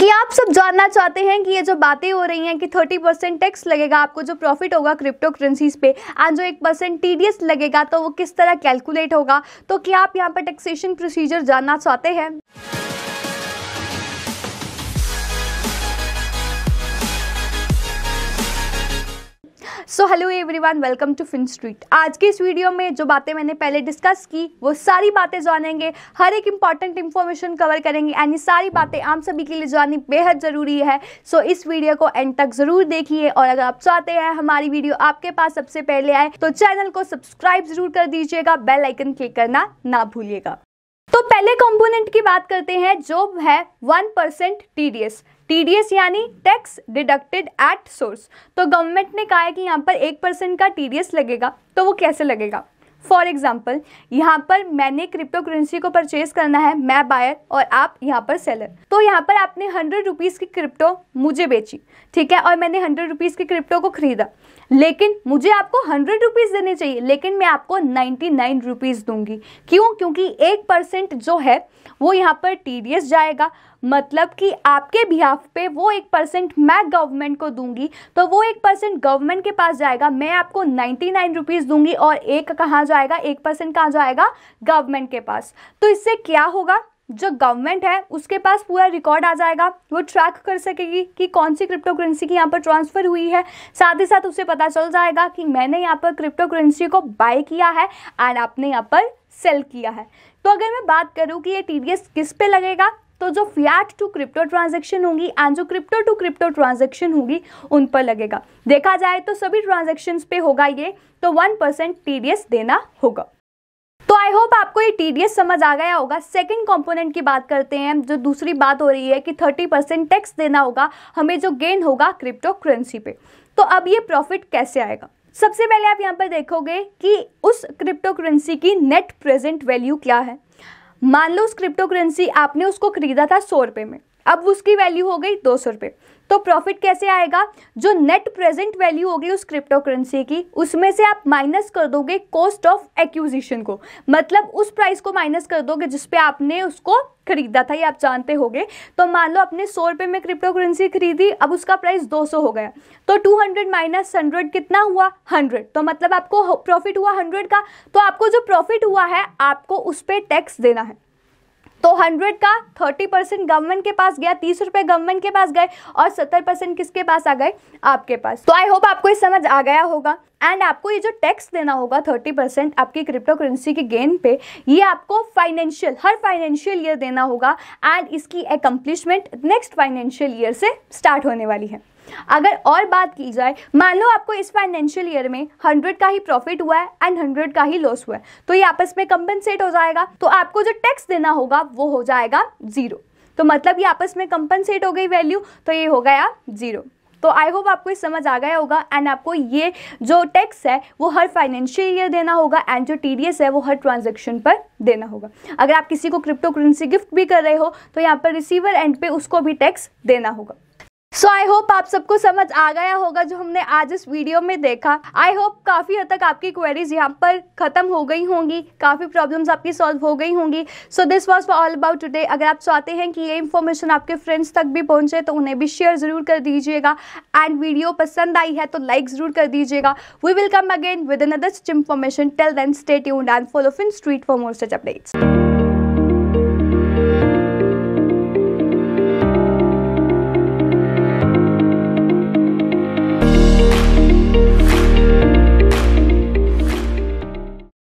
क्या आप सब जानना चाहते हैं कि ये जो बातें हो रही हैं कि 30 परसेंट टैक्स लगेगा आपको जो प्रॉफिट होगा क्रिप्टो करेंसीज पे एंड जो एक परसेंट टी लगेगा तो वो किस तरह कैलकुलेट होगा तो क्या आप यहाँ पर टैक्सेशन प्रोसीजर जानना चाहते हैं so hello everyone welcome to Fin Street आज की इस वीडियो में जो बातें मैंने पहले डिस्कस की वो सारी बातें जानेंगे हर एक इंपॉर्टेंट इन्फॉर्मेशन कवर करेंगे एंड ये सारी बातें आप सभी के लिए जाननी बेहद ज़रूरी है सो so, इस वीडियो को एंड तक ज़रूर देखिए और अगर आप चाहते हैं हमारी वीडियो आपके पास सबसे पहले आए तो चैनल को सब्सक्राइब ज़रूर कर दीजिएगा बेल आइकन क्लिक करना ना भूलिएगा तो पहले कंपोनेंट की बात करते हैं जो है one percent T D S TDS यानी टैक्स डिडक्टेड एट सोर्स तो गवर्नमेंट ने कहा है कि यहाँ पर एक परसेंट का टीडीएस लगेगा तो वो कैसे लगेगा फॉर एग्जाम्पल यहाँ पर मैंने क्रिप्टो करेंसी को परचेज करना है मैं बायर और आप यहाँ पर सेलर तो यहाँ पर आपने हंड्रेड रुपीज़ की क्रिप्टो मुझे बेची ठीक है और मैंने हंड्रेड रुपीज़ की क्रिप्टो को खरीदा लेकिन मुझे आपको हंड्रेड रुपीज़ देने चाहिए लेकिन मैं आपको नाइन्टी नाइन रुपीज़ दूंगी क्यों क्योंकि एक परसेंट जो है वो यहाँ पर टी जाएगा मतलब कि आपके बिहाफ पे वो एक परसेंट मैं गवर्नमेंट को दूंगी तो वो एक परसेंट गवर्नमेंट के पास जाएगा मैं आपको नाइन्टी नाइन रुपीज़ दूंगी और एक कहाँ जाएगा एक परसेंट कहाँ जाएगा गवर्नमेंट के पास तो इससे क्या होगा जो गवर्नमेंट है उसके पास पूरा रिकॉर्ड आ जाएगा वो ट्रैक कर सकेगी कि कौन सी क्रिप्टो करेंसी की यहाँ पर ट्रांसफ़र हुई है साथ ही साथ उसे पता चल जाएगा कि मैंने यहाँ पर क्रिप्टो करेंसी को बाय किया है एंड आपने यहाँ पर सेल किया है तो अगर मैं बात करूँ कि ये टी किस पे लगेगा तो जो फियाट टू क्रिप्टो ट्रांजेक्शन होंगी एंड जो क्रिप्टो टू क्रिप्टो ट्रांजेक्शन होगी उन पर लगेगा देखा जाए तो सभी ट्रांजेक्शन पे होगा ये तो वन परसेंट देना होगा तो आई होप आपको ये टी समझ आ गया होगा सेकंड कंपोनेंट की बात करते हैं जो दूसरी बात हो रही है कि 30 परसेंट टैक्स देना होगा हमें जो गेन होगा क्रिप्टो करेंसी पे तो अब ये प्रॉफिट कैसे आएगा सबसे पहले आप यहाँ पर देखोगे कि उस क्रिप्टो करेंसी की नेट प्रेजेंट वैल्यू क्या है मान लो उस क्रिप्टो करेंसी आपने उसको खरीदा था सौ रुपये में अब उसकी वैल्यू हो गई दो सौ रुपये तो प्रॉफिट कैसे आएगा जो नेट प्रेजेंट वैल्यू होगी उस क्रिप्टो करेंसी की उसमें से आप माइनस कर दोगे कॉस्ट ऑफ एक्विजिशन को मतलब उस प्राइस को माइनस कर दोगे जिस पे आपने उसको खरीदा था ये आप जानते होगे तो मान लो आपने सौ रुपये में क्रिप्टो करेंसी खरीदी अब उसका प्राइस दो सौ हो गया तो टू हंड्रेड माइनस हंड्रेड कितना हुआ हंड्रेड तो मतलब आपको प्रॉफिट हुआ हंड्रेड का तो आपको जो प्रॉफिट हुआ है आपको उस पर टैक्स देना है तो हंड्रेड का थर्टी परसेंट गवर्नमेंट के पास गया तीस रुपये गवर्नमेंट के पास गए और सत्तर परसेंट किसके पास आ गए आपके पास तो आई होप आपको ये समझ आ गया होगा एंड आपको ये जो टैक्स देना होगा थर्टी परसेंट आपकी क्रिप्टो करेंसी के गेन पे ये आपको फाइनेंशियल हर फाइनेंशियल ईयर देना होगा एंड इसकी एकम्प्लिशमेंट नेक्स्ट फाइनेंशियल ईयर से स्टार्ट होने वाली है अगर और बात की जाए मान लो आपको इस फाइनेंशियल ईयर में हंड्रेड का ही प्रॉफिट हुआ है एंड हंड्रेड का ही लॉस हुआ है तो ये आपस में कंपनसेट हो जाएगा तो आपको जो टैक्स देना होगा वो हो जाएगा जीरो तो मतलब ये आपस में कंपनसेट हो गई वैल्यू तो ये हो गया जीरो तो आई होप आपको समझ आ गया होगा एंड आपको ये जो टैक्स है वो हर फाइनेंशियल ईयर देना होगा एंड जो टी है वो हर ट्रांजेक्शन पर देना होगा अगर आप किसी को क्रिप्टो करेंसी गिफ्ट भी कर रहे हो तो यहाँ पर रिसीवर एंड पे उसको भी टैक्स देना होगा सो आई होप आप सबको समझ आ गया होगा जो हमने आज इस वीडियो में देखा आई होप काफ़ी हद तक आपकी क्वेरीज यहाँ पर खत्म हो गई होंगी काफ़ी प्रॉब्लम्स आपकी सॉल्व हो गई होंगी so this was for all about today अगर आप चाहते हैं कि ये इन्फॉर्मेशन आपके फ्रेंड्स तक भी पहुँचे तो उन्हें भी शेयर ज़रूर कर दीजिएगा एंड वीडियो पसंद आई है तो लाइक ज़रूर कर दीजिएगा we will come again with another information till then stay tuned and follow Fin Street for more such updates